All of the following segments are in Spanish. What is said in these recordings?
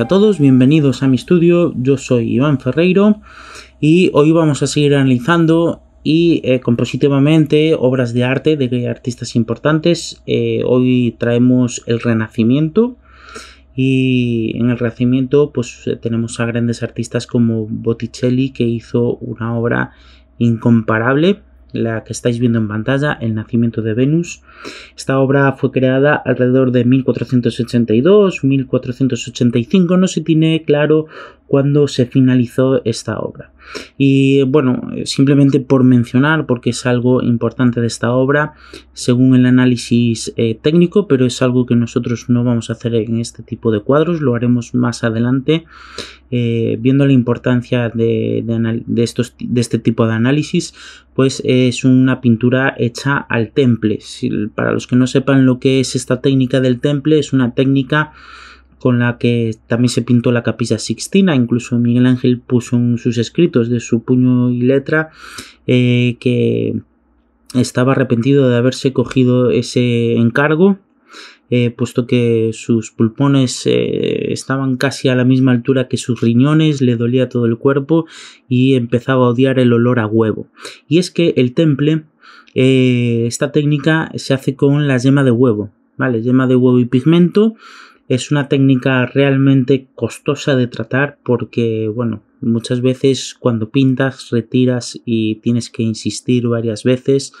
a todos, bienvenidos a mi estudio, yo soy Iván Ferreiro y hoy vamos a seguir analizando y eh, compositivamente obras de arte de artistas importantes. Eh, hoy traemos el Renacimiento y en el Renacimiento pues eh, tenemos a grandes artistas como Botticelli que hizo una obra incomparable la que estáis viendo en pantalla, El nacimiento de Venus. Esta obra fue creada alrededor de 1482-1485, no se tiene claro cuándo se finalizó esta obra. Y bueno, eh, simplemente por mencionar, porque es algo importante de esta obra, según el análisis eh, técnico, pero es algo que nosotros no vamos a hacer en este tipo de cuadros, lo haremos más adelante, eh, viendo la importancia de, de, este tipo de análisis, pues es una pintura hecha al temple. para los que no sepan lo que es esta técnica del temple, es una técnica con la que también se pintó la capilla sixtina, incluso Miguel Ángel puso en sus escritos de su puño y letra eh, que estaba arrepentido de haberse cogido ese encargo, eh, puesto que sus pulpones eh, estaban casi a la misma altura que sus riñones, le dolía todo el cuerpo y empezaba a odiar el olor a huevo. Y es que el temple, esta técnica se hace con la yema de huevo, ¿vale? Yema de huevo y pigmento es una técnica realmente costosa de tratar porque, bueno, muchas veces cuando pintas retiras y tienes que insistir varias veces,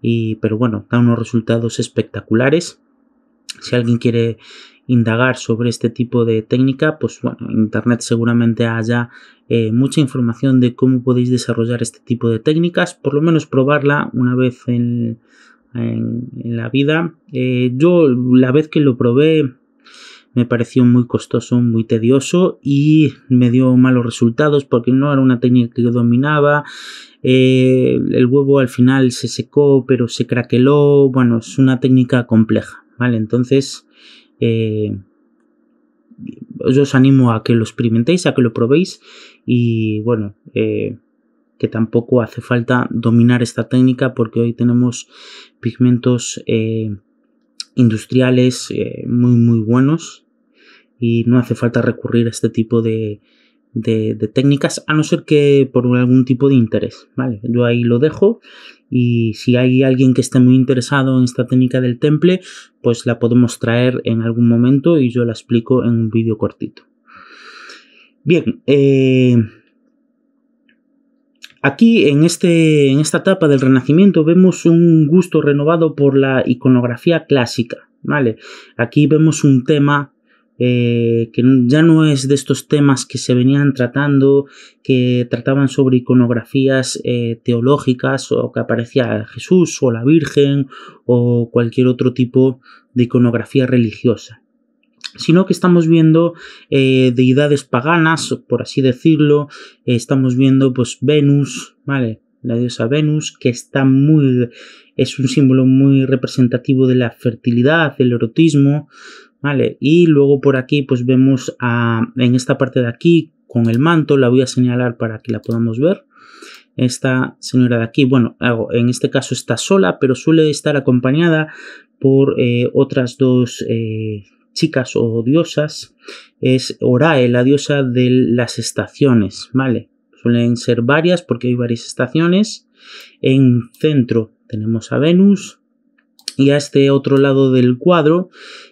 y, pero bueno, da unos resultados espectaculares. Si alguien quiere indagar sobre este tipo de técnica, pues bueno, en Internet seguramente haya eh, mucha información de cómo podéis desarrollar este tipo de técnicas, por lo menos probarla una vez en, la vida. Eh, yo la vez que lo probé me pareció muy costoso, muy tedioso y me dio malos resultados porque no era una técnica que yo dominaba. Eh, el huevo al final se secó, pero se craqueló. Bueno, es una técnica compleja, ¿vale? Entonces, eh, yo os animo a que lo experimentéis, a que lo probéis y bueno, eh, que tampoco hace falta dominar esta técnica porque hoy tenemos pigmentos industriales eh, muy muy buenos y no hace falta recurrir a este tipo de, técnicas a no ser que por algún tipo de interés vale yo ahí lo dejo y si hay alguien que esté muy interesado en esta técnica del temple pues la podemos traer en algún momento y yo la explico en un vídeo cortito bien eh, Aquí, en, este, en esta etapa del Renacimiento, vemos un gusto renovado por la iconografía clásica. ¿vale? Aquí vemos un tema eh, que ya no es de estos temas que se venían tratando, que trataban sobre iconografías eh, teológicas o que aparecía Jesús o la Virgen o cualquier otro tipo de iconografía religiosa sino que estamos viendo eh, deidades paganas, por así decirlo, estamos viendo pues Venus, ¿vale? La diosa Venus, que está muy, es un símbolo muy representativo de la fertilidad, del erotismo, ¿vale? Y luego por aquí pues vemos a, en esta parte de aquí con el manto, la voy a señalar para que la podamos ver. Esta señora de aquí, bueno, en este caso está sola, pero suele estar acompañada por eh, otras dos eh, chicas o diosas es Orae, la diosa de las estaciones, ¿vale? Suelen ser varias porque hay varias estaciones. En centro tenemos a Venus y a este otro lado del cuadro,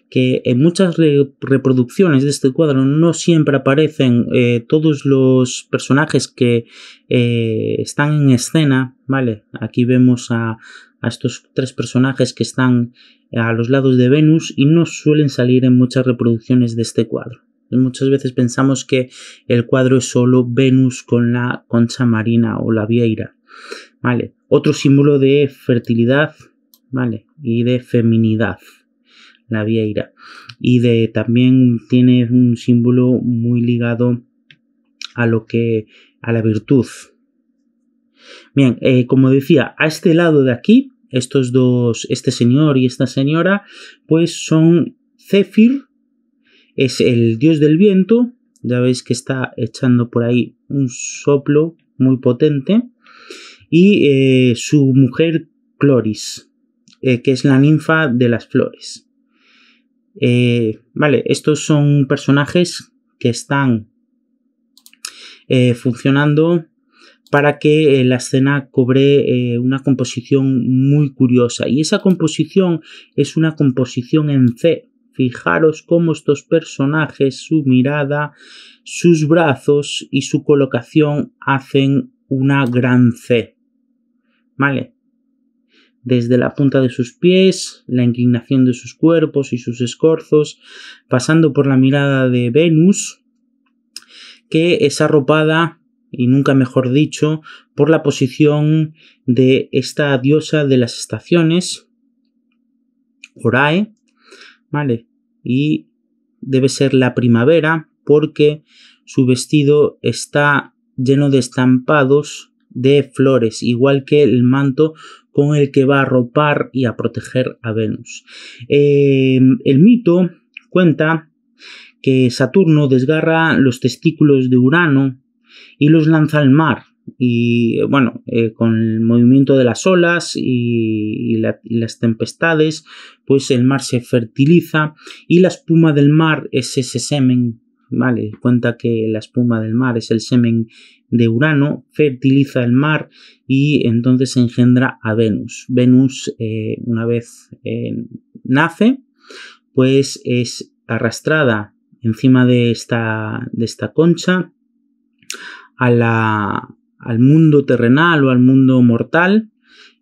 que en muchas reproducciones de este cuadro no siempre aparecen eh, todos los personajes que eh, están en escena, ¿vale? Aquí vemos a, estos tres personajes que están eh, a los lados de Venus y no suelen salir en muchas reproducciones de este cuadro. Muchas veces pensamos que el cuadro es solo Venus con la concha marina o la vieira. Vale. Otro símbolo de fertilidad, ¿vale? Y de feminidad, la vieira. Y de también tiene un símbolo muy ligado a lo que a la virtud. Bien, eh, como decía, a este lado de aquí estos dos, este señor y esta señora, pues son Zephyr, es el dios del viento, ya veis que está echando por ahí un soplo muy potente, y eh, su mujer Cloris, eh, que es la ninfa de las flores. Eh, vale, estos son personajes que están funcionando para que eh, la escena cobre eh, una composición muy curiosa. Y esa composición es una composición en C. Fijaros cómo estos personajes, su mirada, sus brazos y su colocación hacen una gran C. ¿Vale? desde la punta de sus pies, la inclinación de sus cuerpos y sus escorzos, pasando por la mirada de Venus, que es arropada y nunca mejor dicho, por la posición de esta diosa de las estaciones, Orae, ¿vale? Y debe ser la primavera porque su vestido está lleno de estampados de flores, igual que el manto con el que va a ropar y a proteger a Venus. Eh, el mito cuenta que Saturno desgarra los testículos de Urano y los lanza al mar. Y eh, bueno, eh, con el movimiento de las olas y, las tempestades, pues el mar se fertiliza y la espuma del mar es ese semen, ¿vale? Cuenta que la espuma del mar es el semen de Urano, fertiliza el mar y entonces engendra a Venus. Venus, eh, una vez nace, pues es arrastrada encima de esta concha la, al mundo terrenal o al mundo mortal,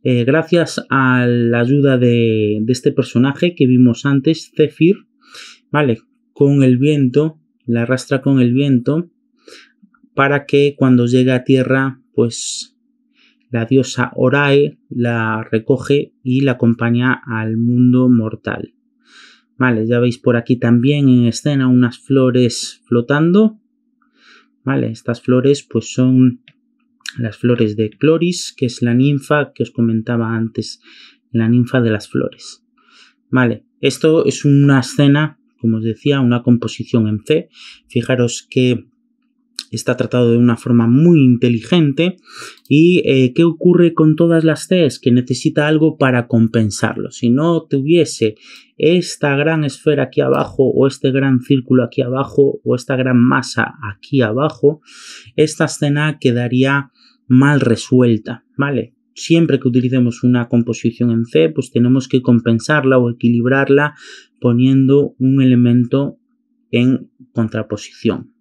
eh, gracias a la ayuda de, de, este personaje que vimos antes, Zephyr, ¿vale? Con el viento, la arrastra con el viento, para que cuando llegue a tierra, pues la diosa Orae la recoge y la acompaña al mundo mortal. Vale, ya veis por aquí también en escena unas flores flotando ¿Vale? Estas flores pues son las flores de Cloris, que es la ninfa que os comentaba antes, la ninfa de las flores. Vale, esto es una escena, como os decía, una composición en fe. Fijaros que está tratado de una forma muy inteligente. ¿Y eh, qué ocurre con todas las Cs? Que necesita algo para compensarlo. Si no tuviese esta gran esfera aquí abajo o este gran círculo aquí abajo o esta gran masa aquí abajo, esta escena quedaría mal resuelta, ¿vale? Siempre que utilicemos una composición en C, pues tenemos que compensarla o equilibrarla poniendo un elemento en contraposición,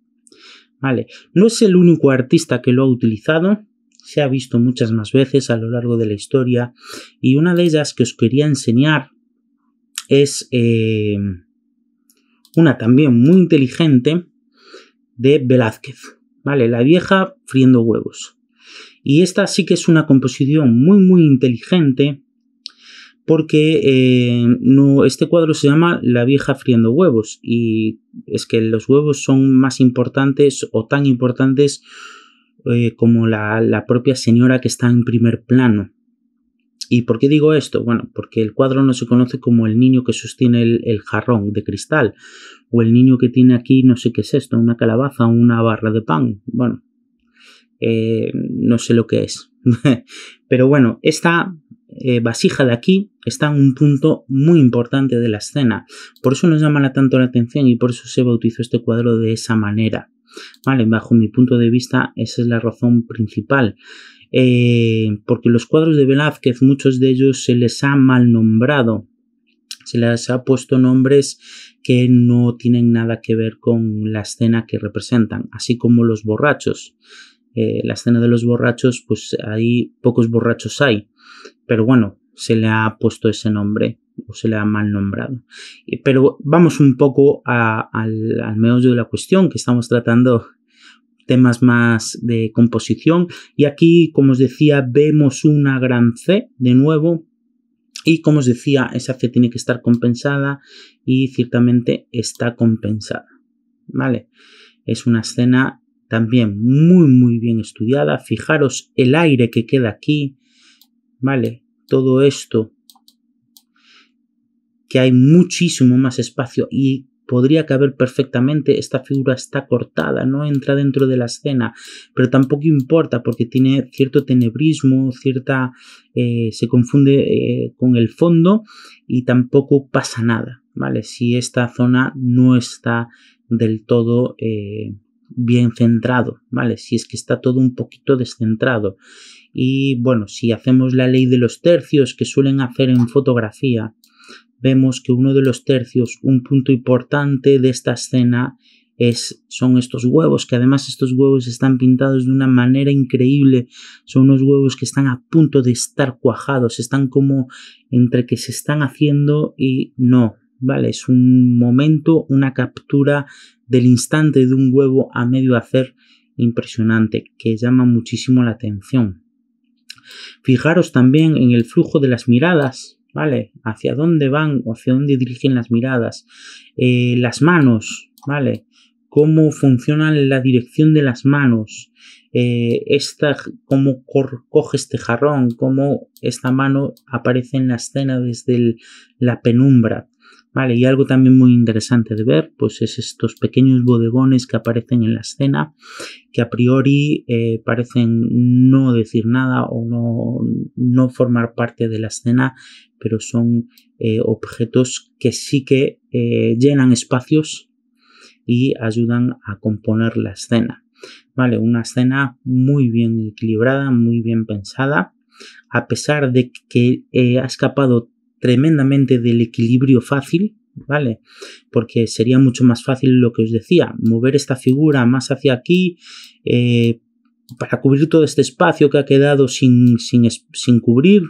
no es el único artista que lo ha utilizado, se ha visto muchas más veces a lo largo de la historia y una de ellas que os quería enseñar es eh, una también muy inteligente de Velázquez, ¿vale? La vieja friendo huevos. Y esta sí que es una composición muy muy inteligente porque eh, no, este cuadro se llama La vieja friendo huevos y es que los huevos son más importantes o tan importantes eh, como la, propia señora que está en primer plano. ¿Y por qué digo esto? Bueno, porque el cuadro no se conoce como el niño que sostiene el, jarrón de cristal, o el niño que tiene aquí, no sé qué es esto, una calabaza, o una barra de pan. Bueno, eh, no sé lo que es. Pero bueno, esta vasija de aquí está en un punto muy importante de la escena. Por eso nos llama tanto la atención y por eso se bautizó este cuadro de esa manera. Vale, bajo mi punto de vista, esa es la razón principal. Eh, porque los cuadros de Velázquez, muchos de ellos se les ha mal nombrado, se les ha puesto nombres que no tienen nada que ver con la escena que representan, así como los borrachos. Eh, la escena de los borrachos, pues ahí pocos borrachos hay. Pero bueno, se le ha puesto ese nombre o se le ha mal nombrado. Pero vamos un poco al, al de la cuestión que estamos tratando temas más de composición y aquí como os decía vemos una gran C de nuevo y como os decía esa C tiene que estar compensada y ciertamente está compensada vale es una escena también muy muy bien estudiada fijaros el aire que queda aquí vale todo esto, que hay muchísimo más espacio y podría caber perfectamente, esta figura está cortada, no entra dentro de la escena, pero tampoco importa porque tiene cierto tenebrismo, cierta... Eh, se confunde eh, con el fondo y tampoco pasa nada, ¿vale? Si esta zona no está del todo... Eh, bien centrado, ¿vale? Si es que está todo un poquito descentrado. Y bueno, si hacemos la ley de los tercios que suelen hacer en fotografía, vemos que uno de los tercios, un punto importante de esta escena es, son estos huevos, que además estos huevos están pintados de una manera increíble, son unos huevos que están a punto de estar cuajados, están como entre que se están haciendo y no, ¿vale? Es un momento, una captura del instante de un huevo a medio hacer impresionante, que llama muchísimo la atención. Fijaros también en el flujo de las miradas, ¿vale? Hacia dónde van o hacia dónde dirigen las miradas. Eh, las manos, ¿vale? Cómo funciona la dirección de las manos. Eh, esta, cómo coge este jarrón, cómo esta mano aparece en la escena desde la penumbra. Vale, y algo también muy interesante de ver, pues es estos pequeños bodegones que aparecen en la escena, que a priori eh, parecen no decir nada o no, no, formar parte de la escena, pero son eh, objetos que sí que eh, llenan espacios y ayudan a componer la escena. Vale, una escena muy bien equilibrada, muy bien pensada, a pesar de que ha escapado tremendamente del equilibrio fácil, ¿vale? Porque sería mucho más fácil lo que os decía, mover esta figura más hacia aquí eh, para cubrir todo este espacio que ha quedado sin, sin, cubrir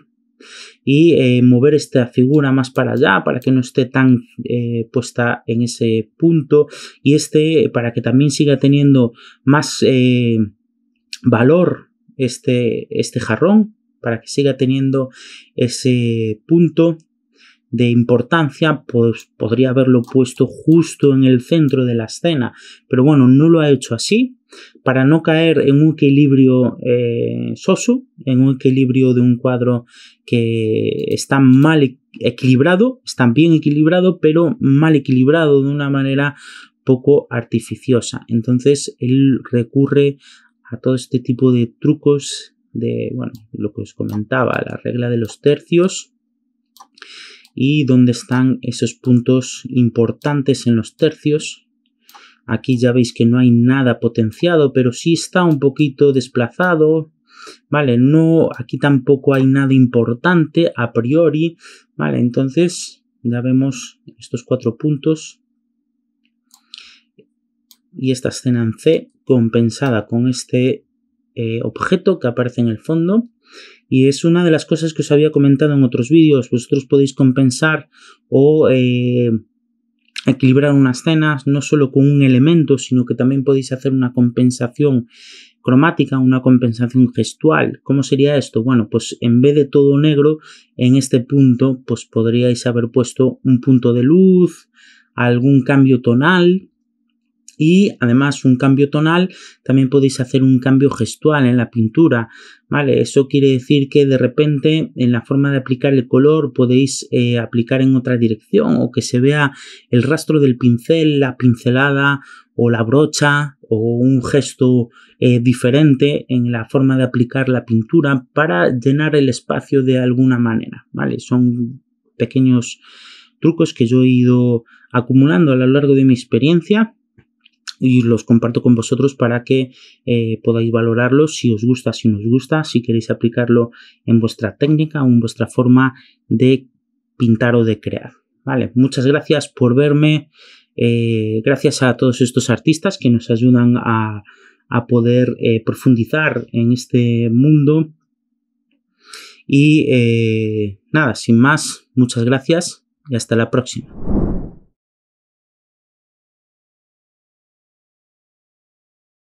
y eh, mover esta figura más para allá para que no esté tan eh, puesta en ese punto y este para que también siga teniendo más valor este, este jarrón para que siga teniendo ese punto de importancia, pues podría haberlo puesto justo en el centro de la escena, pero bueno, no lo ha hecho así para no caer en un equilibrio eh, soso, en un equilibrio de un cuadro que está mal e-, equilibrado, está bien equilibrado, pero mal equilibrado de una manera poco artificiosa. Entonces él recurre a todo este tipo de trucos de, bueno, lo que os comentaba, la regla de los tercios y dónde están esos puntos importantes en los tercios. Aquí ya veis que no hay nada potenciado, pero sí está un poquito desplazado. Vale, no, aquí tampoco hay nada importante a priori. Vale, entonces ya vemos estos cuatro puntos y esta escena en C compensada con este eh, objeto que aparece en el fondo y es una de las cosas que os había comentado en otros vídeos. Vosotros podéis compensar o eh, equilibrar unas escena no solo con un elemento, sino que también podéis hacer una compensación cromática, una compensación gestual. ¿Cómo sería esto? Bueno, pues en vez de todo negro, en este punto, pues podríais haber puesto un punto de luz, algún cambio tonal, y además un cambio tonal, también podéis hacer un cambio gestual en la pintura, ¿vale? Eso quiere decir que de repente en la forma de aplicar el color podéis eh, aplicar en otra dirección o que se vea el rastro del pincel, la pincelada o la brocha o un gesto eh, diferente en la forma de aplicar la pintura para llenar el espacio de alguna manera, ¿vale? Son pequeños trucos que yo he ido acumulando a lo largo de mi experiencia y los comparto con vosotros para que eh, podáis valorarlos si os gusta, si no os gusta, si queréis aplicarlo en vuestra técnica o en vuestra forma de pintar o de crear. Vale, muchas gracias por verme. Eh, gracias a todos estos artistas que nos ayudan a, poder eh, profundizar en este mundo. Y nada, sin más, muchas gracias y hasta la próxima.